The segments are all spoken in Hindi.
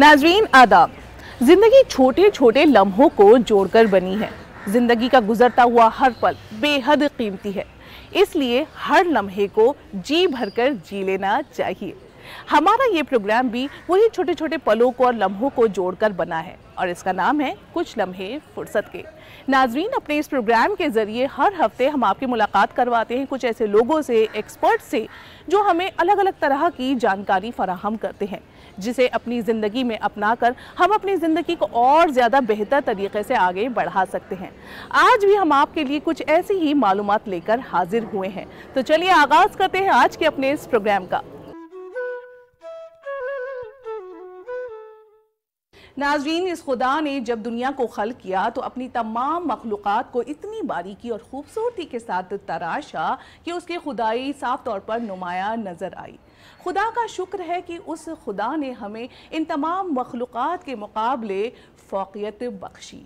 नाजरीन आदाब ज़िंदगी छोटे छोटे लम्हों को जोड़कर बनी है ज़िंदगी का गुजरता हुआ हर पल बेहद कीमती है इसलिए हर लम्हे को जी भर कर जी लेना चाहिए हमारा ये प्रोग्राम भी वही छोटे छोटे पलों को और लम्हों को जोड़कर बना है और इसका नाम है कुछ लम्हे फुर्सत के नाजरीन अपने इस प्रोग्राम के ज़रिए हर हफ्ते हम आपकी मुलाकात करवाते हैं कुछ ऐसे लोगों से एक्सपर्ट से जो हमें अलग अलग तरह की जानकारी फराहम करते हैं जिसे अपनी ज़िंदगी में अपना कर हम अपनी ज़िंदगी को और ज़्यादा बेहतर तरीके से आगे बढ़ा सकते हैं आज भी हम आपके लिए कुछ ऐसी ही मालूम लेकर हाजिर हुए हैं तो चलिए आगाज़ करते हैं आज के अपने इस प्रोग्राम का नाजरीन इस खुदा ने जब दुनिया को खल किया तो अपनी तमाम मखलूक़ात को इतनी बारीकी और ख़ूबसूरती के साथ तराशा कि उसकी खुदाई साफ तौर पर नुमाया नज़र आई खुदा का शुक्र है कि उस खुदा ने हमें इन तमाम मखलूक़ात के मुकाबले फ़ोकियत बख्शी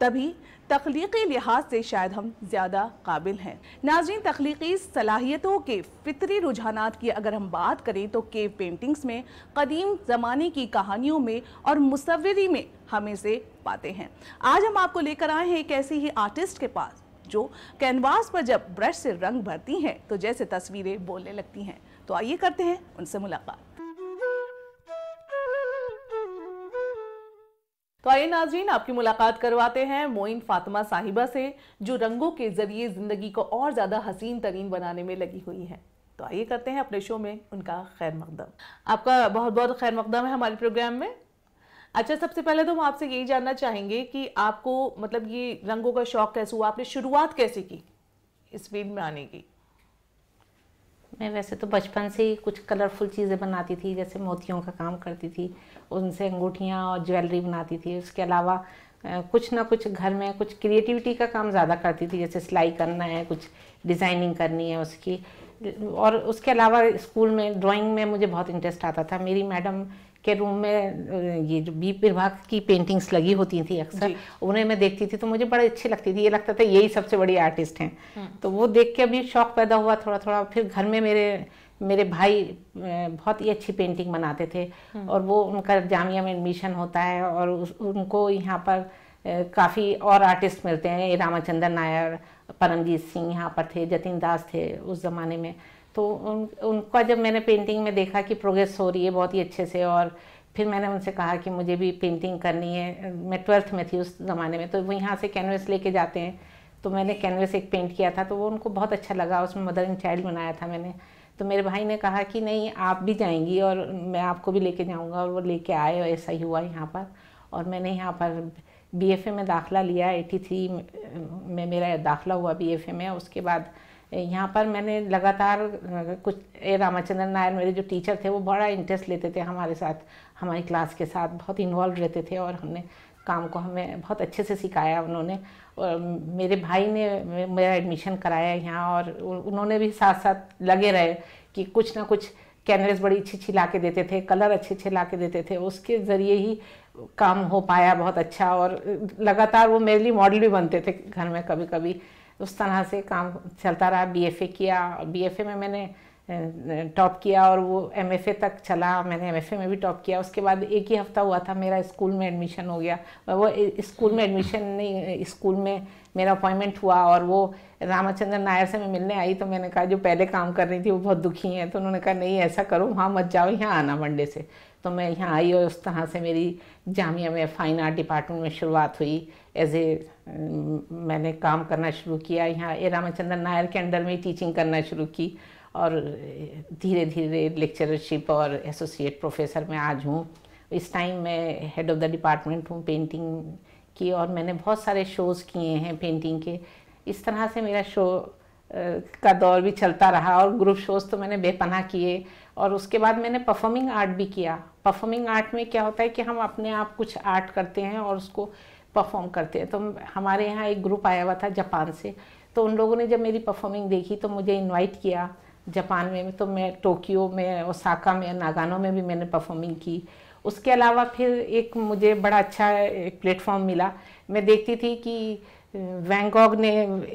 तभी तख्लीकी लिहाज से शायद हम ज़्यादा काबिल हैं नाजरीन तख्लीकी सलाहियतों के फितरी रुझाना की अगर हम बात करें तो केव पेंटिंग्स में कदीम ज़माने की कहानियों में और मुसवरी में हमें से पाते हैं आज हम आपको लेकर आए हैं एक ऐसी ही आर्टिस्ट के पास जो कैनवास पर जब ब्रश से रंग भरती हैं तो जैसे तस्वीरें बोलने लगती हैं तो आइए करते हैं उनसे मुलाकात तो आइए नाजरीन आपकी मुलाकात करवाते हैं मोइन फातिमा साहिबा से जो रंगों के जरिए ज़िंदगी को और ज़्यादा हसीन तरीन बनाने में लगी हुई है तो आइए करते हैं अपने शो में उनका खैर मकदम आपका बहुत बहुत खैर मकदम है हमारे प्रोग्राम में अच्छा सबसे पहले तो हम आपसे यही जानना चाहेंगे कि आपको मतलब ये रंगों का शौक़ कैसे हुआ आपने शुरुआत कैसे की इस फील्ड में आने की मैं वैसे तो बचपन से ही कुछ कलरफुल चीज़ें बनाती थी जैसे मोतियों का काम करती थी उनसे अंगूठियाँ और ज्वेलरी बनाती थी उसके अलावा कुछ ना कुछ घर में कुछ क्रिएटिविटी का काम ज़्यादा करती थी जैसे सिलाई करना है कुछ डिज़ाइनिंग करनी है उसकी और उसके अलावा स्कूल में ड्राइंग में मुझे बहुत इंटरेस्ट आता था मेरी मैडम के रूम में ये जो बी विभाग की पेंटिंग्स लगी होती थी अक्सर उन्हें मैं देखती थी तो मुझे बड़े अच्छी लगती थी ये लगता था यही सबसे बड़ी आर्टिस्ट हैं हम्म। तो वो देख के अभी शौक पैदा हुआ थोड़ा थोड़ा फिर घर में मेरे मेरे भाई बहुत ही अच्छी पेंटिंग बनाते थे हम्म। और वो उनका जामिया में एडमिशन होता है और उनको यहाँ पर काफ़ी और आर्टिस्ट मिलते हैं रामाचंद्र नायर परमजीत सिंह यहाँ पर थे जतिन दास थे उस ज़माने में तो उन उनका जब मैंने पेंटिंग में देखा कि प्रोग्रेस हो रही है बहुत ही अच्छे से और फिर मैंने उनसे कहा कि मुझे भी पेंटिंग करनी है मैं ट्वेल्थ में थी उस ज़माने में तो वो यहाँ से कैनवस लेके जाते हैं तो मैंने कैनवस एक पेंट किया था तो वो उनको बहुत अच्छा लगा उसमें मदर एंड चाइल्ड बनाया था मैंने तो मेरे भाई ने कहा कि नहीं आप भी जाएंगी और मैं आपको भी लेके जाऊंगा और वो लेके आए और ऐसा ही हुआ यहाँ पर और मैंने यहाँ पर बीएफए में दाखला लिया 83 में मेरा दाखला हुआ बीएफए में उसके बाद यहाँ पर मैंने लगातार कुछ ए रामाचंद्र नायर मेरे जो टीचर थे वो बड़ा इंटरेस्ट लेते थे हमारे साथ हमारी क्लास के साथ बहुत इन्वॉल्व रहते थे और हमने काम को हमें बहुत अच्छे से सिखाया उन्होंने और मेरे भाई ने मेरा एडमिशन कराया यहाँ और उन्होंने भी साथ साथ लगे रहे कि कुछ ना कुछ कैनवस बड़ी अच्छी अच्छी ला के देते थे कलर अच्छे अच्छे ला के देते थे उसके ज़रिए ही काम हो पाया बहुत अच्छा और लगातार वो मेरे लिए मॉडल भी बनते थे घर में कभी कभी उस तरह से काम चलता रहा बी किया बी में मैंने टॉप किया और वो एम तक चला मैंने एम में भी टॉप किया उसके बाद एक ही हफ्ता हुआ था मेरा स्कूल में एडमिशन हो गया वो स्कूल में एडमिशन नहीं स्कूल में मेरा अपॉइंटमेंट हुआ और वो रामाचंद्र नायर से मैं मिलने आई तो मैंने कहा जो पहले काम कर रही थी वो बहुत दुखी हैं तो उन्होंने कहा नहीं ऐसा करो वहाँ मत जाओ यहाँ आना मंडे से तो मैं यहाँ आई और उस तरह से मेरी जामिया में फ़ाइन आर्ट डिपार्टमेंट में शुरुआत हुई एज ए मैंने काम करना शुरू किया यहाँ ए रामाचंद्र नायर के अंडर में टीचिंग करना शुरू की और धीरे धीरे लेक्चरशिप और एसोसिएट प्रोफेसर में आज हूँ इस टाइम मैं हेड ऑफ़ द डिपार्टमेंट हूँ पेंटिंग की और मैंने बहुत सारे शोज़ किए हैं पेंटिंग के इस तरह से मेरा शो का दौर भी चलता रहा और ग्रुप शोज़ तो मैंने बेपनाह किए और उसके बाद मैंने परफॉर्मिंग आर्ट भी किया परफॉर्मिंग आर्ट में क्या होता है कि हम अपने आप कुछ आर्ट करते हैं और उसको परफॉर्म करते हैं तो हमारे यहाँ एक ग्रुप आया हुआ था जापान से तो उन लोगों ने जब मेरी परफॉर्मिंग देखी तो मुझे इनवाइट किया जापान में तो मैं टोक्यो में ओसाका में नागानो में भी मैंने परफॉर्मिंग की उसके अलावा फिर एक मुझे बड़ा अच्छा एक प्लेटफॉर्म मिला मैं देखती थी कि वैंगॉग ने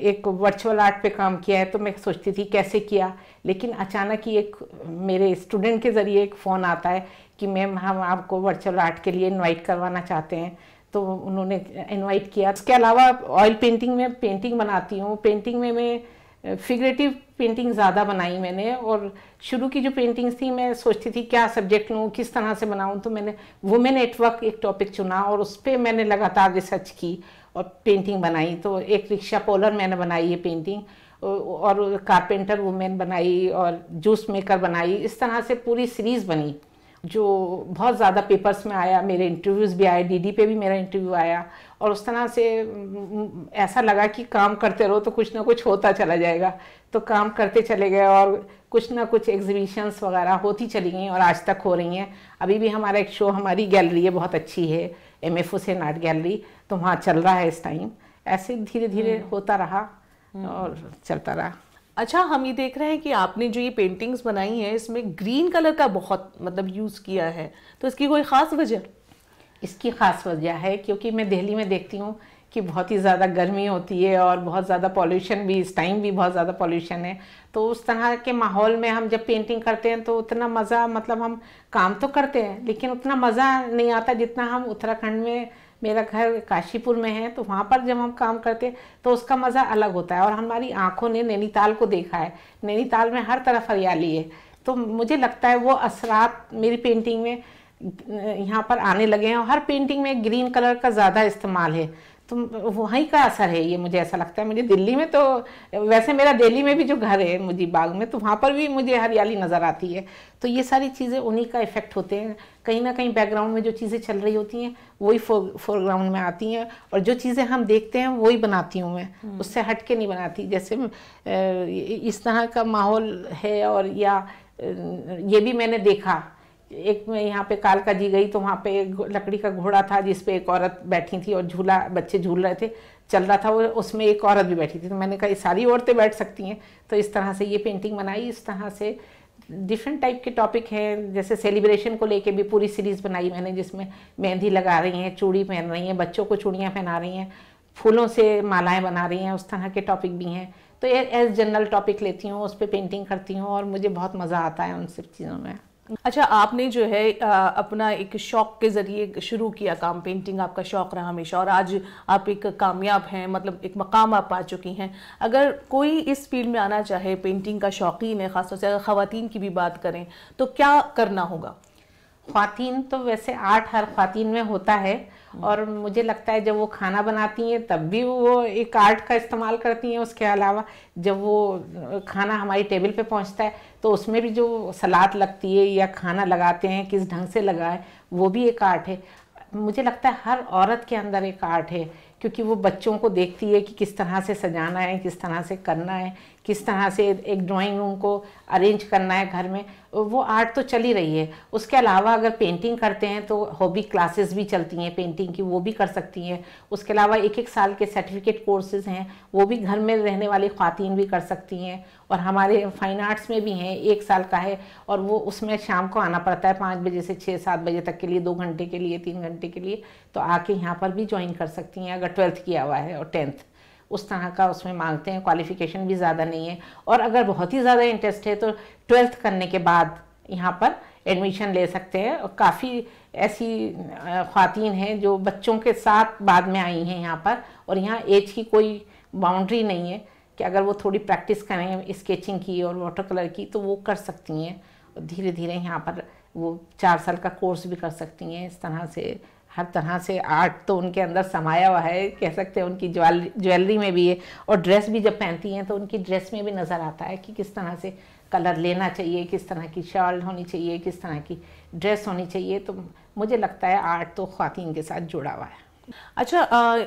एक वर्चुअल आर्ट पे काम किया है तो मैं सोचती थी कैसे किया लेकिन अचानक ही एक मेरे स्टूडेंट के ज़रिए एक फ़ोन आता है कि मैम हम आपको वर्चुअल आर्ट के लिए इनवाइट करवाना चाहते हैं तो उन्होंने इनवाइट किया इसके अलावा ऑयल पेंटिंग में पेंटिंग बनाती हूँ पेंटिंग में मैं फिगरेटिव पेंटिंग ज़्यादा बनाई मैंने और शुरू की जो पेंटिंग्स थी मैं सोचती थी क्या सब्जेक्ट लूँ किस तरह से बनाऊँ तो मैंने वुमेन नेटवर्क एक टॉपिक चुना और उस पर मैंने लगातार रिसर्च की और पेंटिंग बनाई तो एक रिक्शा पोलर मैंने बनाई ये पेंटिंग और कारपेंटर वुमेन बनाई और जूस मेकर बनाई इस तरह से पूरी सीरीज़ बनी जो बहुत ज़्यादा पेपर्स में आया मेरे इंटरव्यूज़ भी आए डीडी पे भी मेरा इंटरव्यू आया और उस तरह से ऐसा लगा कि काम करते रहो तो कुछ ना कुछ होता चला जाएगा तो काम करते चले गए और कुछ ना कुछ एग्जीबिशंस वगैरह होती चली गई और आज तक हो रही हैं अभी भी हमारा एक शो हमारी गैलरी है बहुत अच्छी है M F Hussain art gallery तो वहाँ चल रहा है इस टाइम ऐसे धीरे धीरे हम्म। होता रहा हम्म। और चलता रहा अच्छा हम ये देख रहे हैं कि आपने जो ये पेंटिंग्स बनाई हैं इसमें ग्रीन कलर का बहुत मतलब यूज़ किया है तो इसकी कोई ख़ास वजह इसकी ख़ास वजह है क्योंकि मैं दिल्ली में देखती हूँ कि बहुत ही ज़्यादा गर्मी होती है और बहुत ज़्यादा पॉल्यूशन भी इस टाइम भी बहुत ज़्यादा पॉल्यूशन है तो उस तरह के माहौल में हम जब पेंटिंग करते हैं तो उतना मज़ा मतलब हम काम तो करते हैं लेकिन उतना मज़ा नहीं आता जितना हम उत्तराखंड में मेरा घर काशीपुर में है तो वहाँ पर जब हम काम करते हैं तो उसका मज़ा अलग होता है और हमारी आँखों ने नैनीताल को देखा है नैनीताल में हर तरफ हरियाली है तो मुझे लगता है वो असरात मेरी पेंटिंग में यहाँ पर आने लगे हैं और हर पेंटिंग में ग्रीन कलर का ज़्यादा इस्तेमाल है तो वहीं का असर है ये मुझे ऐसा लगता है मुझे दिल्ली में तो वैसे मेरा दिल्ली में भी जो घर है मुझे बाग में तो वहाँ पर भी मुझे हरियाली नज़र आती है तो ये सारी चीज़ें उन्हीं का इफ़ेक्ट होते हैं कहीं ना कहीं बैकग्राउंड में जो चीज़ें चल रही होती हैं वही फोरग्राउंड में आती हैं और जो चीज़ें हम देखते हैं वही बनाती हूँ मैं हम्म। उससे हट के नहीं बनाती जैसे इस तरह का माहौल है और या ये भी मैंने देखा एक में यहाँ पे कालका जी गई तो वहाँ पे लकड़ी का घोड़ा था जिस एक औरत बैठी थी और झूला बच्चे झूल रहे थे चल रहा था वो उसमें एक औरत भी बैठी थी तो मैंने कहा ये सारी औरतें बैठ सकती हैं तो इस तरह से ये पेंटिंग बनाई इस तरह से डिफरेंट टाइप के टॉपिक हैं जैसे सेलिब्रेशन को लेके भी पूरी सीरीज़ बनाई मैंने जिसमें मेहंदी लगा रही हैं चूड़ी पहन रही हैं बच्चों को चूड़ियाँ पहना रही हैं फूलों से मालाएँ बना रही हैं उस तरह के टॉपिक भी हैं तो एज जनरल टॉपिक लेती हूँ उस पर पेंटिंग करती हूँ और मुझे बहुत मज़ा आता है उन सब चीज़ों में अच्छा आपने जो है आ, अपना एक शौक के ज़रिए शुरू किया काम पेंटिंग आपका शौक रहा हमेशा और आज आप एक कामयाब हैं मतलब एक मकाम आप पा चुकी हैं अगर कोई इस फील्ड में आना चाहे पेंटिंग का शौकीन है ख़ासतौर से अगर खातन की भी बात करें तो क्या करना होगा खातिन तो वैसे आर्ट हर खातिन में होता है और मुझे लगता है जब वो खाना बनाती हैं तब भी वो एक आर्ट का इस्तेमाल करती हैं उसके अलावा जब वो खाना हमारी टेबल पे पहुंचता है तो उसमें भी जो सलाद लगती है या खाना लगाते हैं किस ढंग से लगाए वो भी एक आर्ट है मुझे लगता है हर औरत के अंदर एक आर्ट है क्योंकि वो बच्चों को देखती है कि किस तरह से सजाना है किस तरह से करना है किस तरह से एक ड्राइंग रूम को अरेंज करना है घर में वो आर्ट तो चल ही रही है उसके अलावा अगर पेंटिंग करते हैं तो हॉबी क्लासेस भी चलती हैं पेंटिंग की वो भी कर सकती हैं उसके अलावा एक एक साल के सर्टिफिकेट कोर्सेज हैं वो भी घर में रहने वाली खातन भी कर सकती हैं और हमारे फ़ाइन आर्ट्स में भी हैं एक साल का है और वो उसमें शाम को आना पड़ता है पाँच बजे से छः सात बजे तक के लिए दो घंटे के लिए तीन घंटे के लिए तो आके यहाँ पर भी ज्वाइन कर सकती हैं अगर ट्वेल्थ किया हुआ है और टेंथ उस तरह का उसमें मांगते हैं क्वालिफिकेशन भी ज़्यादा नहीं है और अगर बहुत ही ज़्यादा इंटरेस्ट है तो ट्वेल्थ करने के बाद यहाँ पर एडमिशन ले सकते हैं और काफ़ी ऐसी खातन हैं जो बच्चों के साथ बाद में आई हैं यहाँ पर और यहाँ एज की कोई बाउंड्री नहीं है कि अगर वो थोड़ी प्रैक्टिस करें स्केचिंग की और वाटर कलर की तो वो कर सकती हैं धीरे धीरे यहाँ पर वो चार साल का कोर्स भी कर सकती हैं इस तरह से हर तरह से आर्ट तो उनके अंदर समाया हुआ है कह सकते हैं उनकी ज्वेलरी ज्वेलरी में भी है और ड्रेस भी जब पहनती हैं तो उनकी ड्रेस में भी नज़र आता है कि किस तरह से कलर लेना चाहिए किस तरह की शॉल होनी चाहिए किस तरह की ड्रेस होनी चाहिए तो मुझे लगता है आर्ट तो खातिन के साथ जुड़ा हुआ है अच्छा आ,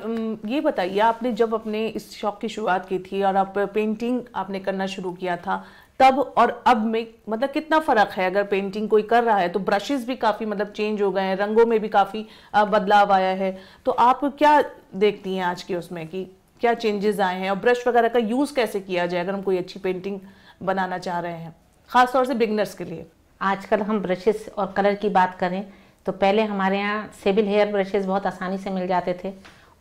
ये बताइए आपने जब अपने इस शौक़ की शुरुआत की थी और आप पेंटिंग आपने करना शुरू किया था तब और अब में मतलब कितना फ़र्क है अगर पेंटिंग कोई कर रहा है तो ब्रशेस भी काफ़ी मतलब चेंज हो गए हैं रंगों में भी काफ़ी बदलाव आया है तो आप क्या देखती हैं आज के उसमें कि क्या चेंजेस आए हैं और ब्रश वगैरह का यूज़ कैसे किया जाए अगर हम कोई अच्छी पेंटिंग बनाना चाह रहे हैं ख़ासतौर से बिगनर्स के लिए आजकल हम ब्रशेस और कलर की बात करें तो पहले हमारे यहाँ सेबिल हेयर ब्रशेस बहुत आसानी से मिल जाते थे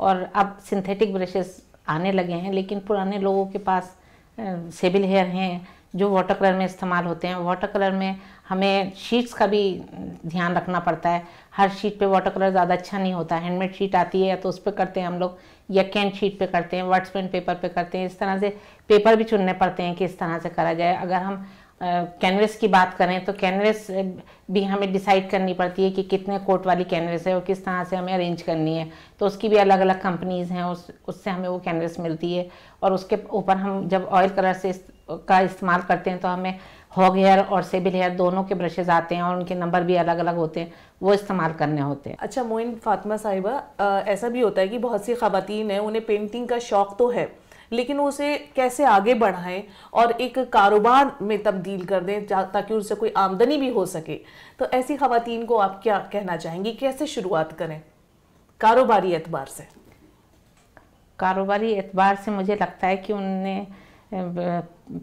और अब सिंथेटिक ब्रशेस आने लगे हैं लेकिन पुराने लोगों के पास सेबिल हेयर हैं जो वाटर कलर में इस्तेमाल होते हैं वाटर कलर में हमें शीट्स का भी ध्यान रखना पड़ता है हर शीट पे वाटर कलर ज़्यादा अच्छा नहीं होता हैंडमेड शीट आती है तो उस पर करते हैं हम लोग या कैंट शीट पे करते हैं वर्ड्स पेन पेपर पे करते हैं इस तरह से पेपर भी चुनने पड़ते हैं कि इस तरह से करा जाए अगर हम कैनवस की बात करें तो कैनवस भी हमें डिसाइड करनी पड़ती है कि कितने कोट वाली कैनवस है और किस तरह से हमें अरेंज करनी है तो उसकी भी अलग अलग कंपनीज़ हैं उस उससे हमें वो कैनवस मिलती है और उसके ऊपर हम जब ऑयल कलर से का इस्तेमाल करते हैं तो हमें हॉग हेयर और सेबिल हेयर दोनों के ब्रशेज आते हैं और उनके नंबर भी अलग अलग होते हैं वो इस्तेमाल करने होते हैं अच्छा मोइन फातिमा साहिबा ऐसा भी होता है कि बहुत सी खातन हैं उन्हें पेंटिंग का शौक़ तो है लेकिन उसे कैसे आगे बढ़ाएं और एक कारोबार में तब्दील कर दें ताकि उनसे कोई आमदनी भी हो सके तो ऐसी खातन को आप क्या कहना चाहेंगी कैसे शुरुआत करें कारोबारी एतबार से कारोबारी एतबार से मुझे लगता है कि उनने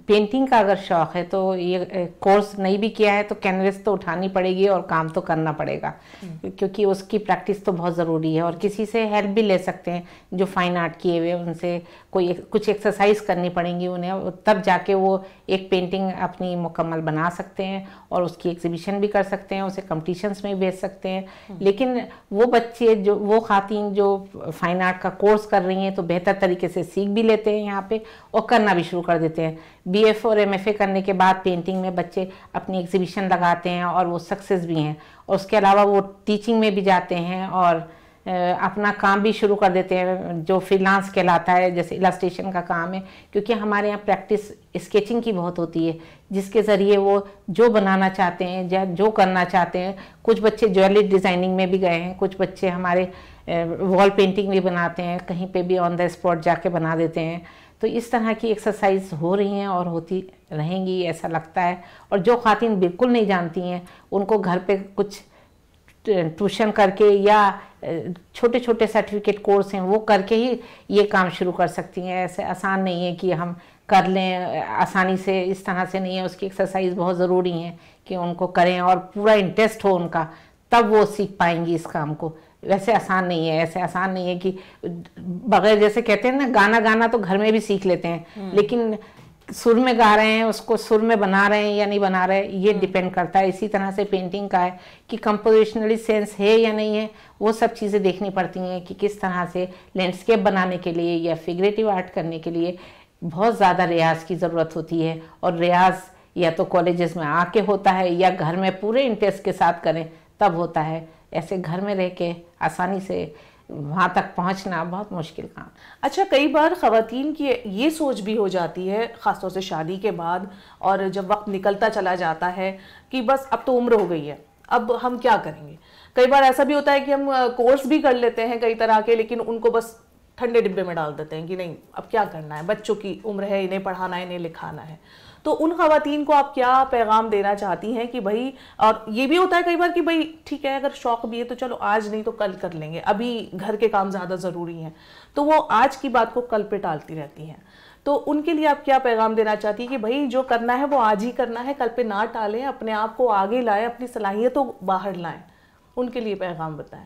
पेंटिंग का अगर शौक़ है तो ये कोर्स नहीं भी किया है तो कैनवस तो उठानी पड़ेगी और काम तो करना पड़ेगा हम्म। क्योंकि उसकी प्रैक्टिस तो बहुत ज़रूरी है और किसी से हेल्प भी ले सकते हैं जो फाइन आर्ट किए हुए उनसे कोई कुछ एक्सरसाइज करनी पड़ेगी उन्हें तब जाके वो एक पेंटिंग अपनी मुकम्मल बना सकते हैं और उसकी एग्जीबिशन भी कर सकते हैं उसे कम्पटिशन्स में भेज सकते हैं हम्म। लेकिन वो बच्चे जो वो खातन जो फाइन आर्ट का कोर्स कर रही हैं तो बेहतर तरीके से सीख भी लेते हैं यहाँ पर और करना भी शुरू कर देते हैं बीएफ और एमएफए करने के बाद पेंटिंग में बच्चे अपनी एग्जीबिशन लगाते हैं और वो सक्सेस भी हैं और उसके अलावा वो टीचिंग में भी जाते हैं और अपना काम भी शुरू कर देते हैं जो फ्रीलांस कहलाता है जैसे इलास्ट्रेशन का काम है क्योंकि हमारे यहाँ प्रैक्टिस स्केचिंग की बहुत होती है जिसके ज़रिए वो जो बनाना चाहते हैं या जो करना चाहते हैं कुछ बच्चे ज्वेलरी डिज़ाइनिंग में भी गए हैं कुछ बच्चे हमारे वॉल पेंटिंग भी बनाते हैं कहीं पे भी ऑन द स्पॉट जाके बना देते हैं तो इस तरह की एक्सरसाइज हो रही हैं और होती रहेंगी ऐसा लगता है और जो खातन बिल्कुल नहीं जानती हैं उनको घर पे कुछ ट्यूशन करके या छोटे छोटे सर्टिफिकेट कोर्स हैं वो करके ही ये काम शुरू कर सकती हैं ऐसे आसान नहीं है कि हम कर लें आसानी से इस तरह से नहीं है उसकी एक्सरसाइज बहुत ज़रूरी है कि उनको करें और पूरा इंटरेस्ट हो उनका तब वो सीख पाएंगी इस काम को वैसे आसान नहीं है ऐसे आसान नहीं है कि बगैर जैसे कहते हैं ना गाना गाना तो घर में भी सीख लेते हैं हम्म। लेकिन सुर में गा रहे हैं उसको सुर में बना रहे हैं या नहीं बना रहे ये डिपेंड हम्म। करता है इसी तरह से पेंटिंग का है कि कंपोजिशनली सेंस है या नहीं है वो सब चीज़ें देखनी पड़ती हैं कि किस तरह से लैंडस्केप बनाने के लिए या फिगरेटिव आर्ट करने के लिए बहुत ज़्यादा रियाज की ज़रूरत होती है और रियाज या तो कॉलेजेस में आके होता है या घर में पूरे इंटरेस्ट के साथ करें तब होता है ऐसे घर में रह के आसानी से वहाँ तक पहुँचना बहुत मुश्किल काम अच्छा कई बार ख़वान की ये सोच भी हो जाती है ख़ासतौर से शादी के बाद और जब वक्त निकलता चला जाता है कि बस अब तो उम्र हो गई है अब हम क्या करेंगे कई बार ऐसा भी होता है कि हम कोर्स भी कर लेते हैं कई तरह के लेकिन उनको बस ठंडे डिब्बे में डाल देते हैं कि नहीं अब क्या करना है बच्चों की उम्र है इन्हें पढ़ाना है इन्हें लिखाना है तो उन खातन को आप क्या पैगाम देना चाहती हैं कि भाई और ये भी होता है कई बार कि भाई ठीक है अगर शौक भी है तो चलो आज नहीं तो कल कर लेंगे अभी घर के काम ज़्यादा ज़रूरी हैं तो वो आज की बात को कल पे टालती रहती हैं तो उनके लिए आप क्या पैगाम देना चाहती है कि भाई जो करना है वो आज ही करना है कल पे ना टालें अपने आप को आगे लाएं अपनी सलाहियतों तो बाहर लाएं उनके लिए पैगाम बताएं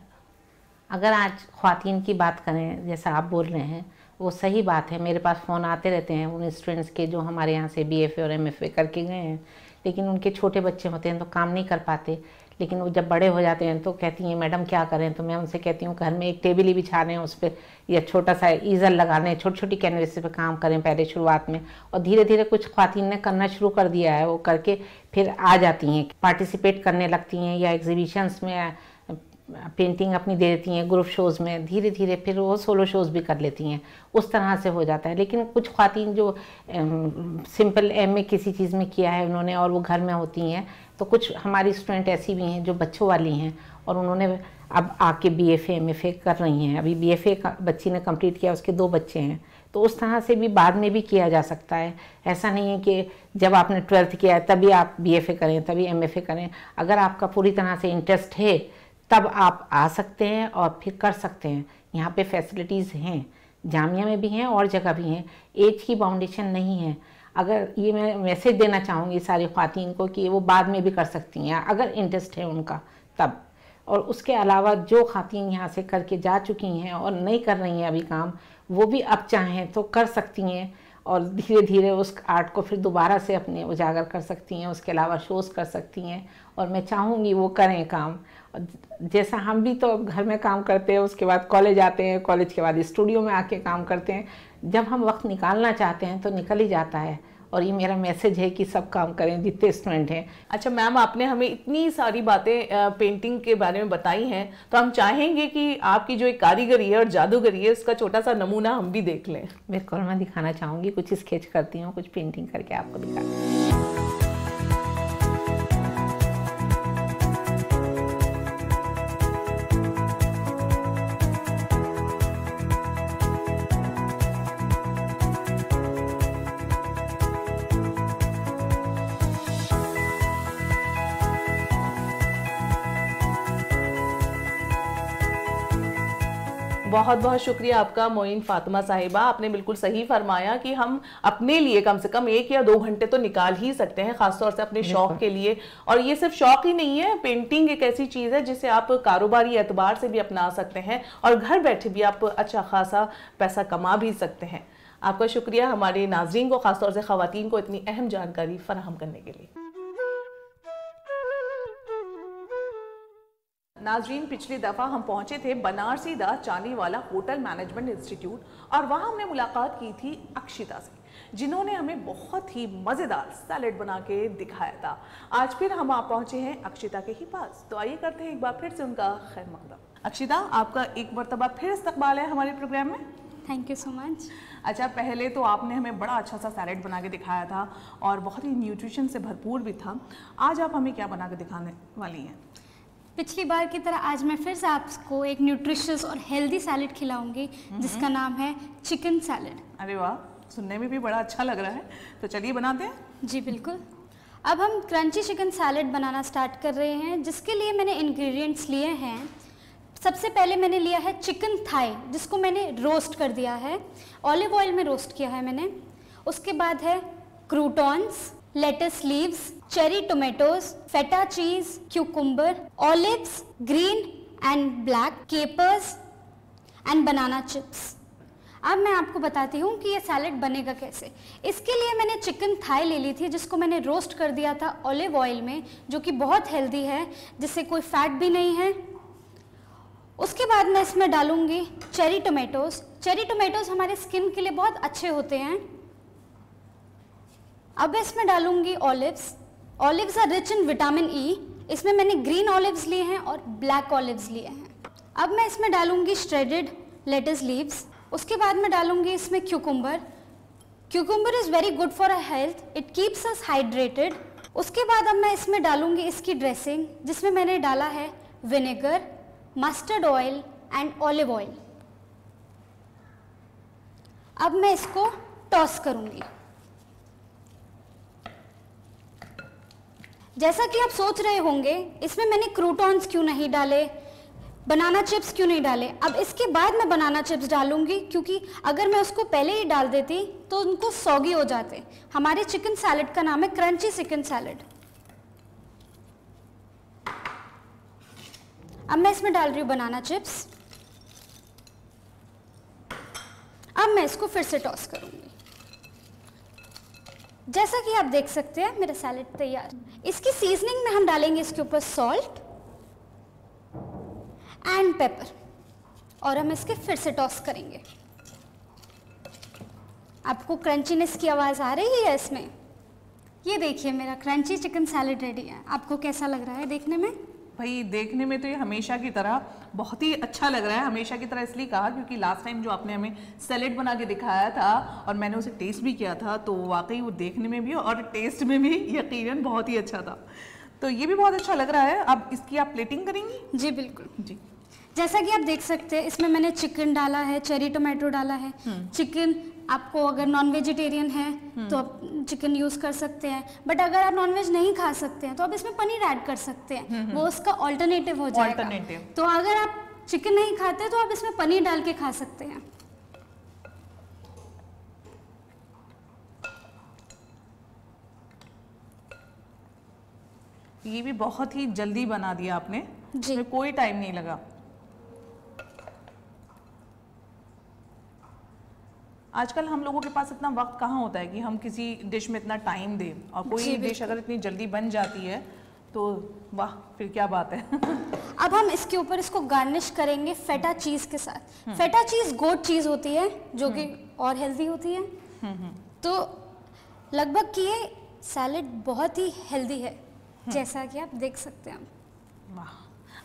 अगर आज खातन की बात करें जैसा आप बोल रहे हैं वो सही बात है मेरे पास फ़ोन आते रहते हैं उन स्टूडेंट्स के जो हमारे यहाँ से बी और एम करके गए हैं लेकिन उनके छोटे बच्चे होते हैं तो काम नहीं कर पाते लेकिन वो जब बड़े हो जाते हैं तो कहती हैं मैडम क्या करें तो मैं उनसे कहती हूँ घर में एक टेबल ही बिछाने उस पर या छोटा सा ईज़र लगाने छोटी छोटी कैनवेस पे काम करें पहले शुरुआत में और धीरे धीरे कुछ खातन ने करना शुरू कर दिया है वो करके फिर आ जाती हैं पार्टिसिपेट करने लगती हैं या एग्जीबिशंस में पेंटिंग अपनी दे देती हैं ग्रुप शोज़ में धीरे धीरे फिर वो सोलो शोज़ भी कर लेती हैं उस तरह से हो जाता है लेकिन कुछ खातन जो सिंपल एम ए किसी चीज़ में किया है उन्होंने और वो घर में होती हैं तो कुछ हमारी स्टूडेंट ऐसी भी हैं जो बच्चों वाली हैं और उन्होंने अब आके B F M F A कर रही हैं अभी बी एफ ए बच्ची ने कम्प्लीट किया उसके दो बच्चे हैं तो उस तरह से भी बाद में भी किया जा सकता है ऐसा नहीं है कि जब आपने ट्वेल्थ किया है तभी आप बी एफ ए करें तभी एम एफ ए करें अगर आपका पूरी तरह से इंटरेस्ट है तब आप आ सकते हैं और फिर कर सकते हैं यहाँ पे फैसिलिटीज़ हैं जामिया में भी हैं और जगह भी हैं एज की बाउंडेशन नहीं है अगर ये मैं मैसेज देना चाहूँगी सारी खातन को कि वो बाद में भी कर सकती हैं अगर इंटरेस्ट है उनका तब और उसके अलावा जो खातन यहाँ से करके जा चुकी हैं और नहीं कर रही हैं अभी काम वो भी अब चाहें तो कर सकती हैं और धीरे धीरे उस आर्ट को फिर दोबारा से अपने उजागर कर सकती हैं उसके अलावा शोज़ कर सकती हैं और मैं चाहूँगी वो करें काम जैसा हम भी तो अब घर में काम करते हैं उसके बाद कॉलेज आते हैं कॉलेज के बाद स्टूडियो में आके काम करते हैं जब हम वक्त निकालना चाहते हैं तो निकल ही जाता है और ये मेरा मैसेज है कि सब काम करें जितने स्टूडेंट हैं अच्छा मैम आपने हमें इतनी सारी बातें पेंटिंग के बारे में बताई हैं तो हम चाहेंगे कि आपकी जो एक कारीगरी है और जादूगरी है उसका छोटा सा नमूना हम भी देख लें बिल्कुल मैं दिखाना चाहूँगी कुछ स्केच करती हूँ कुछ पेंटिंग करके आपको दिखाती हूँ बहुत बहुत शुक्रिया आपका मोइन फातिमा साहिबा आपने बिल्कुल सही फरमाया कि हम अपने लिए कम से कम एक या दो घंटे तो निकाल ही सकते हैं खासतौर से अपने शौक के लिए और ये सिर्फ शौक ही नहीं है पेंटिंग एक ऐसी चीज़ है जिसे आप कारोबारी एतबार से भी अपना सकते हैं और घर बैठे भी आप अच्छा खासा पैसा कमा भी सकते हैं आपका शुक्रिया हमारे नाजरन को खासतौर से खातन को इतनी अहम जानकारी फराहम करने के लिए नाजरीन पिछली दफ़ा हम पहुंचे थे बनारसी दा चांदी वाला होटल मैनेजमेंट इंस्टीट्यूट और वहाँ हमने मुलाकात की थी अक्षिता से जिन्होंने हमें बहुत ही मज़ेदार सैलेड बना के दिखाया था आज फिर हम आप पहुँचे हैं अक्षिता के ही पास तो आइए करते हैं एक बार फिर से उनका खैर मकदम अक्षिता आपका एक मरतबा फिर इस्तकबाल है हमारे प्रोग्राम में थैंक यू सो मच अच्छा पहले तो आपने हमें बड़ा अच्छा सा सैलेड बना के दिखाया था और बहुत ही न्यूट्रिशन से भरपूर भी था आज आप हमें क्या बना के दिखाने वाली हैं पिछली बार की तरह आज मैं फिर से आपको एक न्यूट्रिशियस और हेल्दी सैलड खिलाऊंगी हम्म। जिसका नाम है चिकन सैलड अरे वाह सुनने में भी बड़ा अच्छा लग रहा है तो चलिए बनाते हैं जी बिल्कुल अब हम क्रंची चिकन सैलड बनाना स्टार्ट कर रहे हैं जिसके लिए मैंने इंग्रेडिएंट्स लिए हैं सबसे पहले मैंने लिया है चिकन थाई जिसको मैंने रोस्ट कर दिया है ऑलिव ऑयल में रोस्ट किया है मैंने उसके बाद है croutons lettuce leaves, cherry tomatoes, feta cheese, cucumber, olives, green and black, capers and banana chips. अब मैं आपको बताती हूँ कि ये सैलड बनेगा कैसे इसके लिए मैंने चिकन थाई ले ली थी जिसको मैंने रोस्ट कर दिया था ऑलिव ऑयल में जो कि बहुत हेल्दी है जिससे कोई फैट भी नहीं है उसके बाद मैं इसमें डालूंगी चेरी टोमेटोज़ चेरी टोमेटोज़ हमारे स्किन के लिए बहुत अच्छे होते हैं अब इसमें डालूंगी olives olives are rich in vitamin E e। इसमें मैंने ग्रीन ऑलिव्स लिए हैं और ब्लैक ऑलिव्स लिए हैं अब मैं इसमें डालूंगी श्रेडेड लेटस लीव्स उसके बाद मैं डालूंगी इसमें cucumber cucumber is very good for a health it keeps us hydrated उसके बाद अब मैं इसमें डालूंगी इसकी ड्रेसिंग जिसमें मैंने डाला है vinegar mustard oil and olive oil अब मैं इसको टॉस करूंगी जैसा कि आप सोच रहे होंगे इसमें मैंने क्रूटॉन्स क्यों नहीं डाले बनाना चिप्स क्यों नहीं डाले अब इसके बाद मैं बनाना चिप्स डालूंगी क्योंकि अगर मैं उसको पहले ही डाल देती तो उनको सौगी हो जाते हमारे चिकन सैलड का नाम है क्रंची चिकन सैलड अब मैं इसमें डाल रही हूँ बनाना चिप्स अब मैं इसको फिर से टॉस करूंगी जैसा कि आप देख सकते हैं मेरा सैलड तैयार इसकी सीजनिंग में हम डालेंगे इसके ऊपर सॉल्ट एंड पेपर और हम इसके फिर से टॉस करेंगे आपको क्रंचीनेस की आवाज़ आ रही है इसमें ये देखिए मेरा क्रंची चिकन सैलेड रेडी है आपको कैसा लग रहा है देखने में भाई देखने में तो ये हमेशा की तरह बहुत ही अच्छा लग रहा है हमेशा की तरह इसलिए कहा क्योंकि लास्ट टाइम जो आपने हमें सेलेड बना के दिखाया था और मैंने उसे टेस्ट भी किया था तो वाकई वो देखने में भी और टेस्ट में भी यकीन बहुत ही अच्छा था तो ये भी बहुत अच्छा लग रहा है अब इसकी आप प्लेटिंग करेंगी जी बिल्कुल जी जैसा कि आप देख सकते हैं इसमें मैंने चिकन डाला है चेरी टोमेटो डाला है चिकन हम्म। आपको अगर नॉन वेजिटेरियन है हम्म। तो आप चिकन यूज कर सकते हैं बट अगर आप नॉन वेज नहीं खा सकते हैं तो आप इसमें पनीर ऐड कर सकते हैं हम्म, वो उसका ऑल्टरनेटिव हो जाएगा alternative. तो अगर आप चिकन नहीं खाते तो आप इसमें पनीर डाल के खा सकते हैं ये भी बहुत ही जल्दी बना दिया आपने जी कोई टाइम नहीं लगा आजकल हम लोगों के पास इतना वक्त कहाँ होता है कि हम किसी डिश में इतना टाइम दें और कोई डिश अगर इतनी जल्दी बन जाती है तो वाह फिर क्या बात है अब हम इसके ऊपर इसको गार्निश करेंगे फेटा चीज़ के साथ फेटा चीज़ गोट चीज़ होती है जो कि हम्म। और हेल्दी होती है हम्म, हम्म। तो लगभग कि ये सैलड बहुत ही हेल्दी है जैसा कि आप देख सकते हैं वाह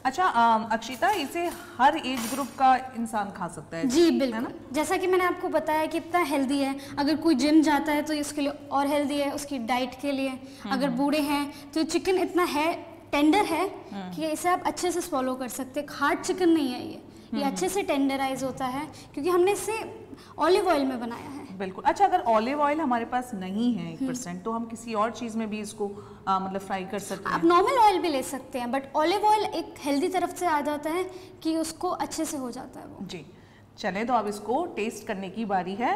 अच्छा अक्षिता इसे हर एज ग्रुप का इंसान खा सकता है जी बिल्कुल है ना? जैसा कि मैंने आपको बताया कि इतना हेल्दी है अगर कोई जिम जाता है तो इसके लिए और हेल्दी है उसकी डाइट के लिए हम्म, अगर हम्म। बूढ़े हैं तो चिकन इतना है टेंडर है हम्म। कि इसे आप अच्छे से फॉलो कर सकते हैं हार्ड चिकन नहीं है ये ये अच्छे से टेंडराइज होता है क्योंकि हमने इसे ऑलिव ऑयल में बनाया है बिल्कुल अच्छा अगर ऑलिव ऑयल हमारे पास नहीं है एक परसेंट हम्म। तो हम किसी और चीज़ में भी इसको आ, मतलब फ्राई कर सकते हैं आप नॉर्मल ऑयल भी ले सकते हैं बट ऑलिव ऑयल एक हेल्दी तरफ से आ जाता है कि उसको अच्छे से हो जाता है वो जी चले तो अब इसको टेस्ट करने की बारी है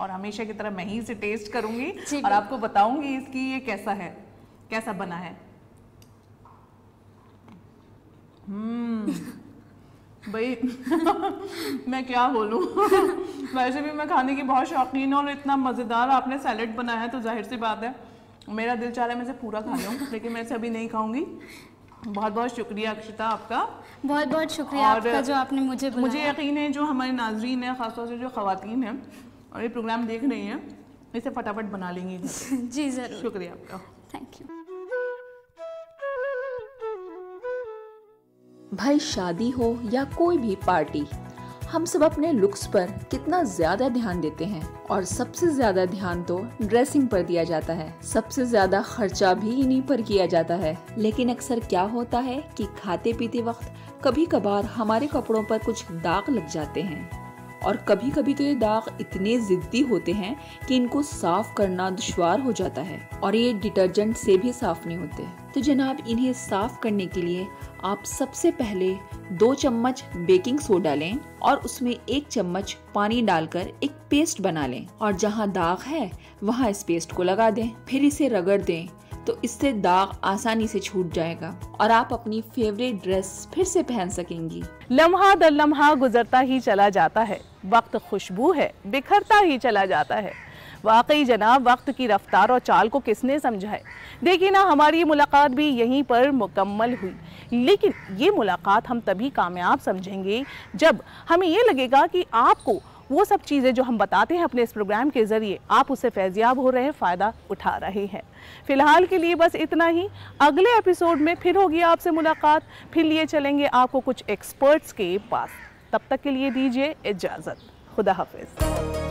और हमेशा की तरह मैं ही इसे टेस्ट करूंगी और आपको बताऊंगी इसकी ये कैसा है कैसा बना है हम्म भाई मैं क्या बोलूँ वैसे भी मैं खाने की बहुत शौकीन हूँ और इतना मज़ेदार आपने सैलड बनाया है तो जाहिर सी बात है मेरा दिल चाह रहा है मैं पूरा खा लूँ लेकिन मैं इसे अभी नहीं खाऊंगी बहुत बहुत शुक्रिया अक्षता आपका बहुत बहुत शुक्रिया और आपका जो आपने मुझे मुझे यकीन है जो हमारे नाजरीन है ख़ासतौर से जो खातन हैं और ये प्रोग्राम देख रही हैं इसे फटाफट बना लेंगी जी ज़रूर शुक्रिया आपका थैंक यू भाई शादी हो या कोई भी पार्टी हम सब अपने लुक्स पर कितना ज़्यादा ध्यान देते हैं और सबसे ज़्यादा ध्यान तो ड्रेसिंग पर दिया जाता है सबसे ज़्यादा खर्चा भी इन्हीं पर किया जाता है लेकिन अक्सर क्या होता है कि खाते पीते वक्त कभी कभार हमारे कपड़ों पर कुछ दाग लग जाते हैं और कभी कभी तो ये दाग इतने ज़िद्दी होते हैं कि इनको साफ़ करना दुशवार हो जाता है और ये डिटर्जेंट से भी साफ़ नहीं होते तो जनाब इन्हें साफ़ करने के लिए आप सबसे पहले दो चम्मच बेकिंग सोडा लें और उसमें एक चम्मच पानी डालकर एक पेस्ट बना लें और जहाँ दाग है वहाँ इस पेस्ट को लगा दें फिर इसे रगड़ दें तो इससे दाग आसानी से छूट जाएगा और आप अपनी फेवरेट ड्रेस फिर से पहन सकेंगी लम्हा दर लम्हा गुजरता ही चला जाता है वक्त खुशबू है बिखरता ही चला जाता है वाकई जनाब वक्त की रफ्तार और चाल को किसने समझाए देखिए ना हमारी ये मुलाकात भी यहीं पर मुकम्मल हुई लेकिन ये मुलाकात हम तभी कामयाब समझेंगे जब हमें ये लगेगा कि आपको वो सब चीज़ें जो हम बताते हैं अपने इस प्रोग्राम के ज़रिए आप उससे फैजियाब हो रहे हैं फ़ायदा उठा रहे हैं फ़िलहाल के लिए बस इतना ही अगले एपिसोड में फिर होगी आपसे मुलाकात फिर लिए चलेंगे आपको कुछ एक्सपर्ट्स के पास तब तक के लिए दीजिए इजाज़त खुदा हाफिज़